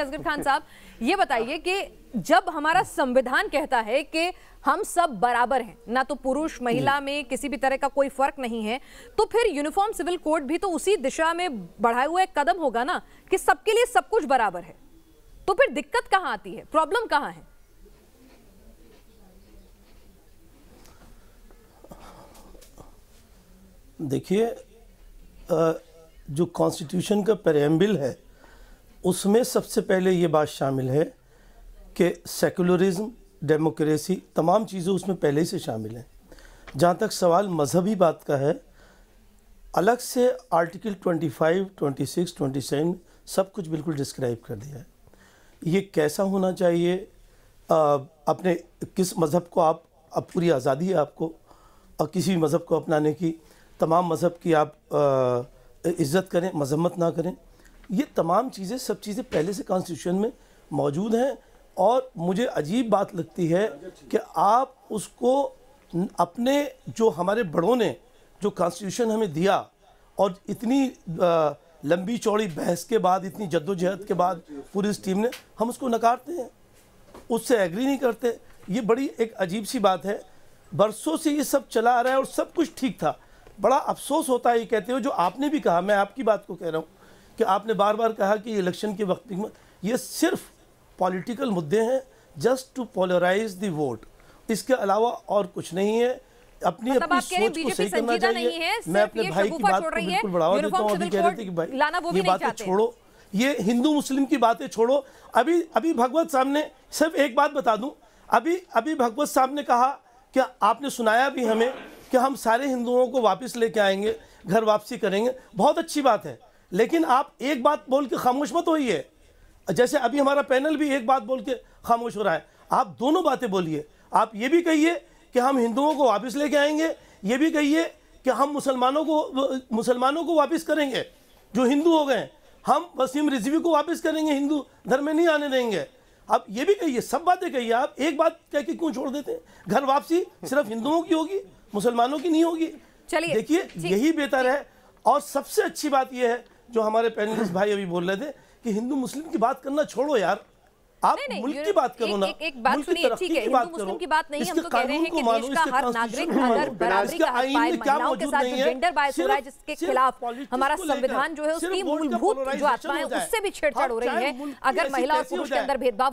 असगर खान साहब ये बताइए कि जब हमारा संविधान कहता है कि हम सब बराबर हैं ना तो पुरुष महिला में किसी भी तरह का कोई फर्क नहीं है तो फिर यूनिफॉर्म सिविल कोड भी तो उसी दिशा में बढ़ाए हुए कदम होगा ना कि सबके लिए सब कुछ बराबर है तो फिर दिक्कत कहां आती है प्रॉब्लम कहां है देखिए जो कॉन्स्टिट्यूशन का पेरेम्बिल है उसमें सबसे पहले ये बात शामिल है कि सेकुलरिज्म डेमोक्रेसी तमाम चीज़ें उसमें पहले ही से शामिल हैं जहाँ तक सवाल मजहबी बात का है अलग से आर्टिकल 25, 26, 27 सब कुछ बिल्कुल डिस्क्राइब कर दिया है ये कैसा होना चाहिए आ, अपने किस मज़हब को आप अब पूरी आज़ादी है आपको और किसी भी मज़हब को अपनाने की तमाम मज़हब की आप इज़्ज़त करें मजम्मत ना करें ये तमाम चीज़ें सब चीज़ें पहले से कॉन्स्टिट्यूशन में मौजूद हैं और मुझे अजीब बात लगती है कि आप उसको अपने जो हमारे बड़ों ने जो कॉन्स्टिट्यूशन हमें दिया और इतनी आ, लंबी चौड़ी बहस के बाद इतनी जद्दोजहद के बाद पूरी इस टीम ने हम उसको नकारते हैं उससे एग्री नहीं करते ये बड़ी एक अजीब सी बात है बरसों से ये सब चला आ रहा है और सब कुछ ठीक था बड़ा अफसोस होता है ये कहते हो जो आपने भी कहा मैं आपकी बात को कह रहा हूँ कि आपने बार बार कहा कि इलेक्शन के वक्त ये सिर्फ पॉलिटिकल मुद्दे हैं just to polarise the vote इसके अलावा और कुछ नहीं है अपनी मतलब अपनी सोच को सही करना चाहिए मैं अपने भाई की बात को बिल्कुल बढ़ावा देता हूँ अभी कह रहे थे कि भाई ये बातें छोड़ो ये हिंदू मुस्लिम की बातें छोड़ो अभी अभी भगवत सामने सिर्फ एक बात बता दूं अभी अभी भगवत साहब ने कहा कि आपने सुनाया भी हमें कि हम सारे हिंदुओं को वापस लेके आएंगे घर वापसी करेंगे बहुत अच्छी बात है लेकिन आप एक बात बोल के खामोश मत होइए जैसे अभी हमारा पैनल भी एक बात बोल के खामोश हो रहा है आप दोनों बातें बोलिए आप ये भी कहिए कि हम हिंदुओं को वापस लेके आएंगे ये भी कहिए कि हम मुसलमानों को मुसलमानों को वापस करेंगे जो हिंदू हो गए हम वसीम रिजवी को वापस करेंगे हिंदू धर्म में नहीं आने देंगे आप ये भी कहिए सब बातें कहिए आप एक बात कह के क्यों छोड़ देते हैं घर वापसी सिर्फ हिंदुओं की होगी मुसलमानों की नहीं होगी चलिए देखिए यही बेहतर है और सबसे अच्छी बात यह है जो हमारे पैनलिस्ट भाई अभी बोल रहे थे कि हिंदू मुस्लिम की बात करना छोड़ो यार आप नहीं, नहीं, मुल्क की बात करो ना एक, एक एक बात सुनिए ठीक है हिंदू मुस्लिम की बात नहीं हम तो कह रहे हैं कि देश का हर नागरिक अगर बराबरी का आइन महिलाओं के साथ जो जेंडर बायस हो रहा है जिसके खिलाफ हमारा संविधान जो है उसकी मूलभूत जो आत्मा है उससे भी छेड़छाड़ हो रही है अगर महिला और पुरुष के अंदर भेदभाव